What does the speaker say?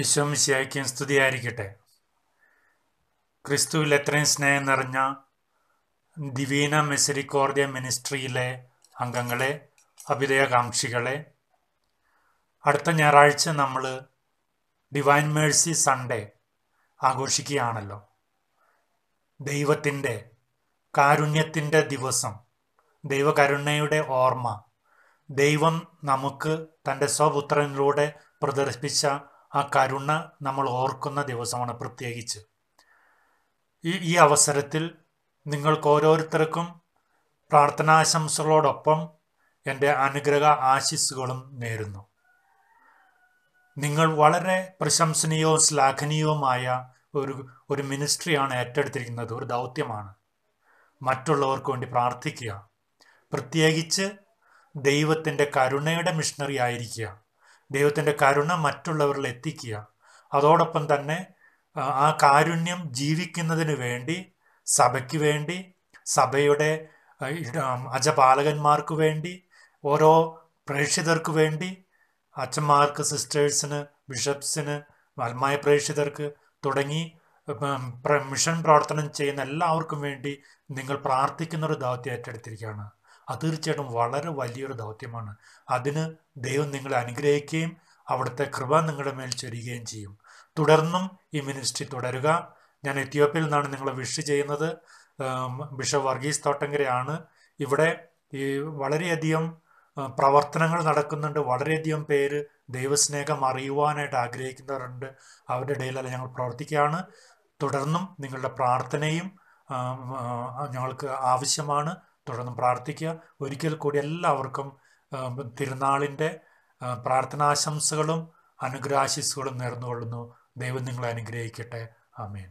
യശോമിശിയായിരിക്കും സ്തുതിയായിരിക്കട്ടെ ക്രിസ്തുവിൽ എത്രയും സ്നേഹം നിറഞ്ഞ ദിവീന മെസരിക്കോർഡിയ മിനിസ്ട്രിയിലെ അംഗങ്ങളെ അഭിനയകാംക്ഷികളെ അടുത്ത ഞായറാഴ്ച നമ്മൾ ഡിവൈൻ മേഴ്സി സൺഡേ ആഘോഷിക്കുകയാണല്ലോ ദൈവത്തിൻ്റെ കാരുണ്യത്തിൻ്റെ ദിവസം ദൈവകരുണയുടെ ഓർമ്മ ദൈവം നമുക്ക് തൻ്റെ സ്വപുത്രനിലൂടെ പ്രദർശിപ്പിച്ച ആ കരുണ നമ്മൾ ഓർക്കുന്ന ദിവസമാണ് പ്രത്യേകിച്ച് ഈ ഈ അവസരത്തിൽ നിങ്ങൾക്ക് ഓരോരുത്തർക്കും പ്രാർത്ഥനാശംസകളോടൊപ്പം എൻ്റെ അനുഗ്രഹ ആശിസ്സുകളും നേരുന്നു നിങ്ങൾ വളരെ പ്രശംസനീയവും ശ്ലാഘനീയവുമായ ഒരു ഒരു മിനിസ്ട്രിയാണ് ഏറ്റെടുത്തിരിക്കുന്നത് ഒരു ദൗത്യമാണ് മറ്റുള്ളവർക്ക് വേണ്ടി പ്രാർത്ഥിക്കുക പ്രത്യേകിച്ച് ദൈവത്തിൻ്റെ കരുണയുടെ മിഷണറി ആയിരിക്കുക ദൈവത്തിൻ്റെ കരുണ മറ്റുള്ളവരിൽ എത്തിക്കുക അതോടൊപ്പം തന്നെ ആ കാരുണ്യം ജീവിക്കുന്നതിന് വേണ്ടി സഭയ്ക്ക് വേണ്ടി സഭയുടെ അജപാലകന്മാർക്ക് വേണ്ടി ഓരോ പ്രേക്ഷിതർക്ക് വേണ്ടി അച്ഛന്മാർക്ക് സിസ്റ്റേഴ്സിന് ബിഷപ്സിന് വൽമായ പ്രേക്ഷിതർക്ക് തുടങ്ങി മിഷൻ പ്രവർത്തനം ചെയ്യുന്ന എല്ലാവർക്കും വേണ്ടി നിങ്ങൾ പ്രാർത്ഥിക്കുന്ന ഒരു ദൗത്യം ഏറ്റെടുത്തിരിക്കുകയാണ് അത് തീർച്ചയായിട്ടും വളരെ വലിയൊരു ദൗത്യമാണ് അതിന് ദൈവം നിങ്ങളെ അനുഗ്രഹിക്കുകയും അവിടുത്തെ കൃപ നിങ്ങളുടെ മേൽ ചൊരിയുകയും ചെയ്യും തുടർന്നും ഈ മിനിസ്ട്രി തുടരുക ഞാൻ എത്യോപ്യയിൽ നിന്നാണ് നിങ്ങളെ വിഷ് ചെയ്യുന്നത് ബിഷപ്പ് വർഗീസ് തോട്ടങ്കരയാണ് ഇവിടെ ഈ വളരെയധികം പ്രവർത്തനങ്ങൾ നടക്കുന്നുണ്ട് വളരെയധികം പേര് ദൈവസ്നേഹം അറിയുവാനായിട്ട് ആഗ്രഹിക്കുന്നവരുണ്ട് അവരുടെ ഇടയിലല്ല ഞങ്ങൾ പ്രവർത്തിക്കുകയാണ് തുടർന്നും നിങ്ങളുടെ പ്രാർത്ഥനയും ഞങ്ങൾക്ക് ആവശ്യമാണ് തുടർന്നും പ്രാർത്ഥിക്കുക ഒരിക്കൽ കൂടി എല്ലാവർക്കും തിരുനാളിൻ്റെ പ്രാർത്ഥനാശംസകളും അനുഗ്രഹാശിസുകളും നേർന്നുകൊള്ളുന്നു ദൈവം നിങ്ങളെ അനുഗ്രഹിക്കട്ടെ ആമേൻ